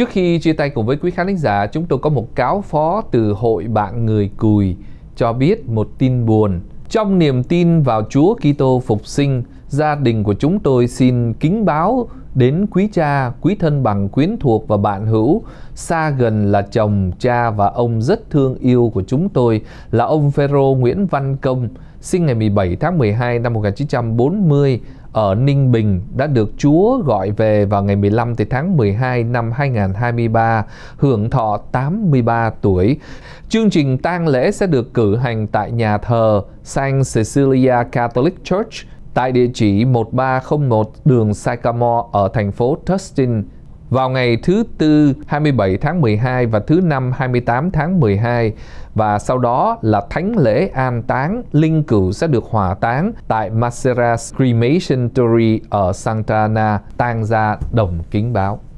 Trước khi chia tay cùng với quý khán giả, chúng tôi có một cáo phó từ hội bạn người cùi cho biết một tin buồn. Trong niềm tin vào Chúa Kitô phục sinh, gia đình của chúng tôi xin kính báo đến quý cha, quý thân bằng, quyến thuộc và bạn hữu, xa gần là chồng, cha và ông rất thương yêu của chúng tôi là ông Phêrô Nguyễn Văn Công, sinh ngày 17 tháng 12 năm 1940 ở Ninh Bình đã được Chúa gọi về vào ngày 15 tháng 12 năm 2023, hưởng thọ 83 tuổi. Chương trình tang lễ sẽ được cử hành tại nhà thờ Saint Cecilia Catholic Church tại địa chỉ 1301 đường Sycamore ở thành phố Tustin vào ngày thứ Tư 27 tháng 12 và thứ Năm 28 tháng 12 và sau đó là thánh lễ an táng, linh cửu sẽ được hỏa táng tại Maceras Crematory ở Santa Ana, tang ra đồng kính báo.